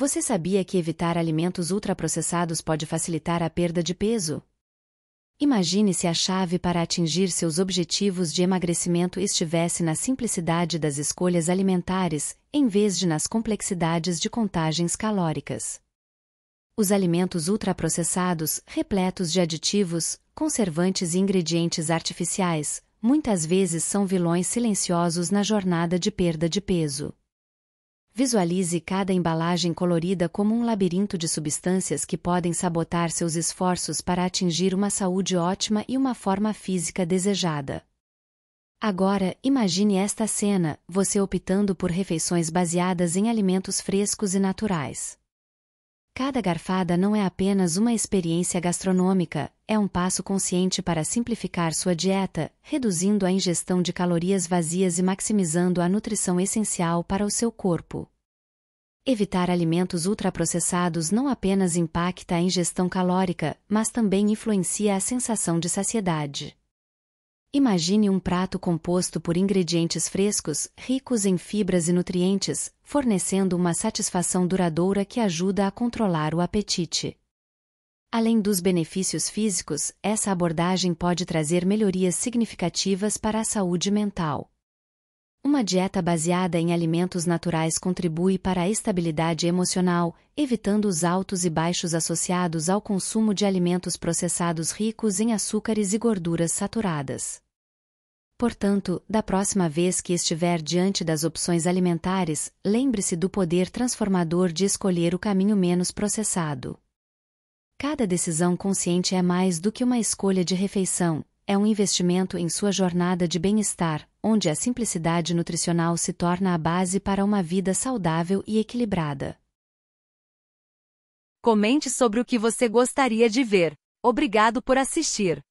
Você sabia que evitar alimentos ultraprocessados pode facilitar a perda de peso? Imagine se a chave para atingir seus objetivos de emagrecimento estivesse na simplicidade das escolhas alimentares, em vez de nas complexidades de contagens calóricas. Os alimentos ultraprocessados, repletos de aditivos, conservantes e ingredientes artificiais, muitas vezes são vilões silenciosos na jornada de perda de peso. Visualize cada embalagem colorida como um labirinto de substâncias que podem sabotar seus esforços para atingir uma saúde ótima e uma forma física desejada. Agora, imagine esta cena: você optando por refeições baseadas em alimentos frescos e naturais. Cada garfada não é apenas uma experiência gastronômica, é um passo consciente para simplificar sua dieta, reduzindo a ingestão de calorias vazias e maximizando a nutrição essencial para o seu corpo. Evitar alimentos ultraprocessados não apenas impacta a ingestão calórica, mas também influencia a sensação de saciedade. Imagine um prato composto por ingredientes frescos, ricos em fibras e nutrientes, fornecendo uma satisfação duradoura que ajuda a controlar o apetite. Além dos benefícios físicos, essa abordagem pode trazer melhorias significativas para a saúde mental. Uma dieta baseada em alimentos naturais contribui para a estabilidade emocional, evitando os altos e baixos associados ao consumo de alimentos processados ricos em açúcares e gorduras saturadas. Portanto, da próxima vez que estiver diante das opções alimentares, lembre-se do poder transformador de escolher o caminho menos processado. Cada decisão consciente é mais do que uma escolha de refeição, é um investimento em sua jornada de bem-estar, onde a simplicidade nutricional se torna a base para uma vida saudável e equilibrada. Comente sobre o que você gostaria de ver. Obrigado por assistir.